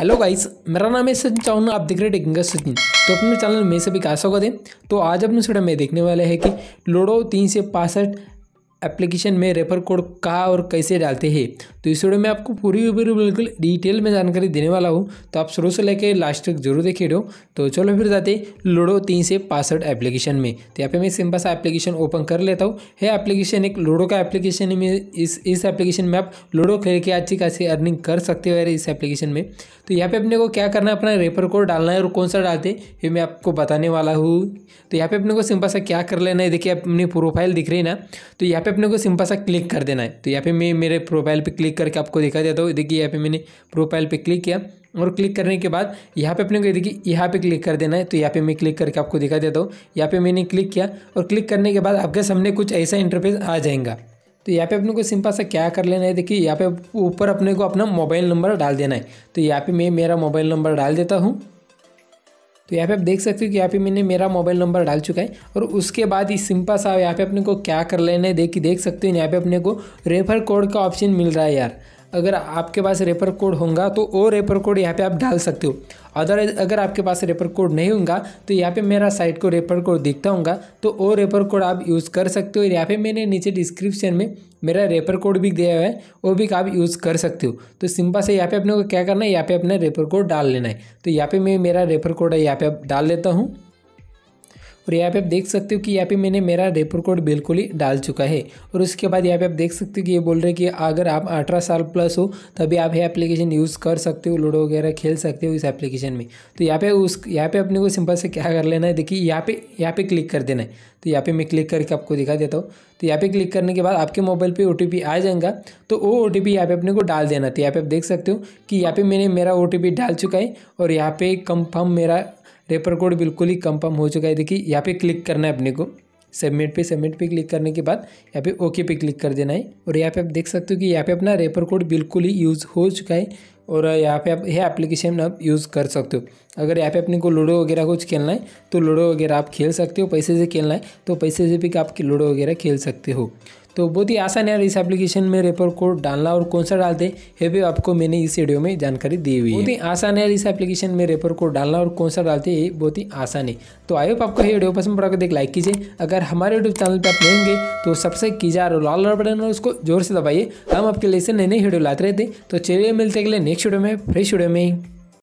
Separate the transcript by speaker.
Speaker 1: hello guys मेरा नाम है सचिन चौहान आप देख रहे हैं टेकिंग सचिन तो अपने चैनल में से का स्वागत दें तो आज अपने वीडियो में देखने वाले हैं कि लोडो तीन से पासठ एप्लीकेशन में रेफर कोड कहाँ और कैसे डालते हैं तो इस वीडियो में आपको पूरी पूरी बिल्कुल डिटेल में जानकारी देने वाला हूँ तो आप शुरू से लेकर लास्ट तक जरूर देखे रहो तो चलो फिर जाते लूडो तीन से पासवर्ड एप्लीकेशन में तो यहाँ पे मैं सिंपल सा एप्लीकेशन ओपन कर लेता हूँ है एप्लीकेशन एक लूडो का एप्लीकेशन में इस इस एप्लीकेशन में आप लूडो खेल के अच्छी खासी अर्निंग कर सकते हो इस एप्लीकेशन में तो यहाँ पे अपने को क्या करना है अपना रेफर कोड डालना है और कौन सा डालते ये मैं आपको बताने वाला हूँ तो यहाँ पे अपने को सिंपल सा क्या कर लेना है देखिए अपनी प्रोफाइल दिख रही ना तो यहाँ पे पे अपने को सिंपल सा क्लिक कर देना है तो यहाँ पे मैं मेरे प्रोफाइल पे क्लिक करके आपको दिखा देता हूँ देखिए यहाँ पे मैंने प्रोफाइल पे क्लिक किया और क्लिक करने के बाद यहाँ पे अपने को देखिए यहाँ पे क्लिक कर देना है तो यहाँ पे मैं क्लिक करके आपको दिखा देता हूँ यहाँ पे मैंने क्लिक किया और क्लिक करने के बाद आपके सामने कुछ ऐसा इंटरफेस आ जाएगा तो यहाँ पे अपने को सिंपल सा क्या कर लेना है देखिए यहाँ पे ऊपर अपने को अपना मोबाइल नंबर डाल देना है तो यहाँ पे मैं मेरा मोबाइल नंबर डाल देता हूँ तो यहाँ पे आप देख सकते हो कि यहाँ पे मैंने मेरा मोबाइल नंबर डाल चुका है और उसके बाद ही सिंपल सा यहाँ पे अपने को क्या कर लेना है देख देख सकते हो यहाँ पे अपने को रेफर कोड का ऑप्शन मिल रहा है यार अगर आपके पास रेपर कोड होगा तो वो रेपर कोड यहाँ पे आप डाल सकते हो अदरवाइज अगर आपके पास रेपर कोड नहीं होगा तो यहाँ पे मेरा साइट को रेपर कोड दिखता होगा तो वो रेपर कोड आप यूज़ कर सकते हो यहाँ पे मैंने नीचे डिस्क्रिप्शन में मेरा रेपर कोड भी दिया हुआ है वो भी आप यूज़ कर सकते हो तो सिंपल से यहाँ पे अपने को क्या करना है यहाँ पे अपना रेपर कोड डाल लेना है तो यहाँ पे मैं मेरा रेपर कोड है यहाँ पे आप डाल लेता हूँ और यहाँ पे आप देख सकते हो कि यहाँ पे मैंने मेरा रेपर कोड बिल्कुल ही डाल चुका है और उसके बाद यहाँ पे आप देख सकते हो कि ये बोल रहे हैं कि अगर आप अठारह साल प्लस हो तभी आप ये एप्लीकेशन यूज़ कर सकते हो लूडो वगैरह खेल सकते हो इस एप्लीकेशन में तो यहाँ पे उस यहाँ पे अपने को सिंपल से क्या कर लेना है देखिए यहाँ पे यहाँ पे क्लिक कर देना है तो यहाँ पे मैं क्लिक करके आपको दिखा देता हूँ तो यहाँ पे क्लिक करने के बाद आपके मोबाइल पे ओ आ जाएगा तो वो ओ टी यहाँ पे अपने को डाल देना तो यहाँ पे आप देख सकते हो कि यहाँ पे मैंने मेरा ओ डाल चुका है और यहाँ पे कंफर्म मेरा रेपर कोड बिल्कुल ही कंफर्म हो चुका है देखिए यहाँ पे क्लिक करना है अपने को सबमिट पे सबमिट पे क्लिक करने के बाद यहाँ पे ओके पे क्लिक कर देना है और यहाँ पे आप देख सकते हो कि यहाँ पे अपना रेपर कोड बिल्कुल ही यूज़ हो चुका है और यहाँ पे आप यह एप्लीकेशन आप यूज़ कर सकते हो अगर यहाँ पे अपने को लूडो वगैरह कुछ खेलना है तो लूडो वगैरह आप खेल सकते हो पैसे से खेलना है तो पैसे से भी आप लूडो वगैरह खेल सकते हो तो बहुत ही आसान है इस एप्लीकेशन में रेपर कोड डालना और कौन सा डालते ये भी आपको मैंने इस वीडियो में जानकारी दी हुई है बहुत ही आसान है इस एप्लीकेशन में रेपर कोड डालना और कौन सा डालते ये बहुत ही आसान है तो आई होप आपको ये वीडियो पसंद पड़ा देख लाइक कीजिए अगर हमारे यूट्यूब चैनल पर आप लेंगे तो सबसे कीजिए और लाल बटन और उसको जोर से दबाइए हम आपके लिए नई नए नए वीडियो लाते रहते तो चलिए मिलते अगले नेक्स्ट नेक्स्ट वीडियो में फ्रेश वीडियो में